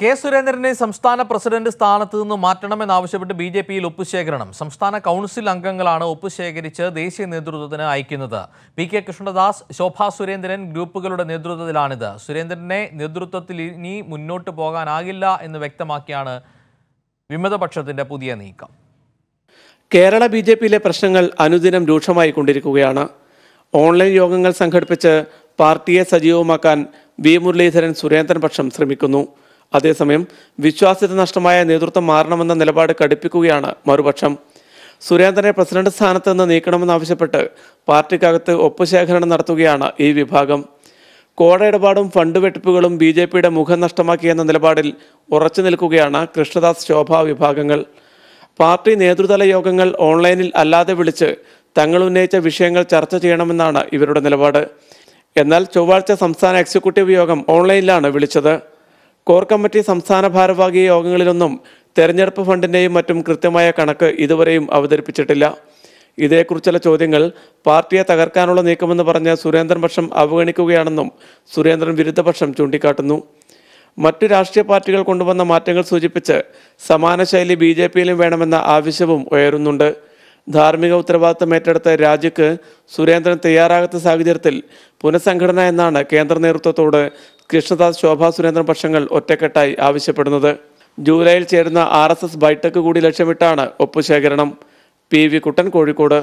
K സുരേന്ദ്രനെ സംസ്ഥാന president സ്ഥാനത്ത് നിന്ന് മാറ്റണമെന്നാവശ്യപ്പെട്ട് ബി ജെ പിയിൽ ഒപ്പുശേഖരണം സംസ്ഥാന കൗൺസിൽ അംഗങ്ങളാണ് ഒപ്പുശേഖരിച്ച് ദേശീയ നേതൃത്വത്തിന് അയക്കുന്നത് പി കെ കൃഷ്ണദാസ് ശോഭാ സുരേന്ദ്രൻ ഗ്രൂപ്പുകളുടെ നേതൃത്വത്തിലാണിത് സുരേന്ദ്രനെ നേതൃത്വത്തിൽ ഇനി മുന്നോട്ട് പോകാനാകില്ല എന്ന് വ്യക്തമാക്കിയാണ് വിമതപക്ഷത്തിന്റെ പുതിയ നീക്കം കേരള ബി ജെ പിയിലെ പ്രശ്നങ്ങൾ അനുദിനം രൂക്ഷമായി കൊണ്ടിരിക്കുകയാണ് ഓൺലൈൻ യോഗങ്ങൾ സംഘടിപ്പിച്ച് പാർട്ടിയെ സജീവമാക്കാൻ വി മുരളീധരൻ സുരേന്ദ്രൻ പക്ഷം ശ്രമിക്കുന്നു അതേസമയം വിശ്വാസ്യത നഷ്ടമായ നേതൃത്വം മാറണമെന്ന നിലപാട് കടുപ്പിക്കുകയാണ് മറുപക്ഷം സുരേന്ദ്രനെ പ്രസിഡന്റ് സ്ഥാനത്ത് നിന്ന് നീക്കണമെന്നാവശ്യപ്പെട്ട് പാർട്ടിക്കകത്ത് ഒപ്പുശേഖരണം നടത്തുകയാണ് ഈ വിഭാഗം കോടയിടപാടും ഫണ്ട് വെട്ടിപ്പുകളും ബി ജെ പിയുടെ മുഖം നഷ്ടമാക്കിയെന്ന നിലപാടിൽ ഉറച്ചു നിൽക്കുകയാണ് കൃഷ്ണദാസ് ശോഭ വിഭാഗങ്ങൾ പാർട്ടി നേതൃതല യോഗങ്ങൾ ഓൺലൈനിൽ അല്ലാതെ വിളിച്ച് തങ്ങൾ ഉന്നയിച്ച വിഷയങ്ങൾ ചർച്ച ചെയ്യണമെന്നാണ് ഇവരുടെ നിലപാട് എന്നാൽ ചൊവ്വാഴ്ച സംസ്ഥാന എക്സിക്യൂട്ടീവ് യോഗം ഓൺലൈനിലാണ് വിളിച്ചത് കോർ കമ്മിറ്റി സംസ്ഥാന ഭാരവാഹി യോഗങ്ങളിലൊന്നും തെരഞ്ഞെടുപ്പ് ഫണ്ടിൻ്റെയും മറ്റും കൃത്യമായ കണക്ക് ഇതുവരെയും അവതരിപ്പിച്ചിട്ടില്ല ഇതേക്കുറിച്ചുള്ള ചോദ്യങ്ങൾ പാർട്ടിയെ തകർക്കാനുള്ള നീക്കമെന്ന് പറഞ്ഞ സുരേന്ദ്രൻ പക്ഷം അവഗണിക്കുകയാണെന്നും സുരേന്ദ്രൻ വിരുദ്ധപക്ഷം ചൂണ്ടിക്കാട്ടുന്നു മറ്റു രാഷ്ട്രീയ പാർട്ടികൾ കൊണ്ടുവന്ന മാറ്റങ്ങൾ സൂചിപ്പിച്ച് സമാന ശൈലി ബി ജെ പിയിലും വേണമെന്ന ആവശ്യവും ഉയരുന്നുണ്ട് ധാർമ്മിക ഉത്തരവാദിത്തം ഏറ്റെടുത്ത രാജിക്ക് സുരേന്ദ്രൻ തയ്യാറാകാത്ത സാഹചര്യത്തിൽ പുനഃസംഘടന എന്നാണ് കേന്ദ്ര നേതൃത്വത്തോട് കൃഷ്ണദാസ് ശോഭാ സുരേന്ദ്രൻ പക്ഷങ്ങൾ ഒറ്റക്കെട്ടായി ആവശ്യപ്പെടുന്നത് ജൂലൈയിൽ ചേരുന്ന ആർ എസ് എസ് ബൈടെക് കൂടി ലക്ഷ്യമിട്ടാണ് ഒപ്പുശേഖരണം പി വി കുട്ടൻ കോഴിക്കോട്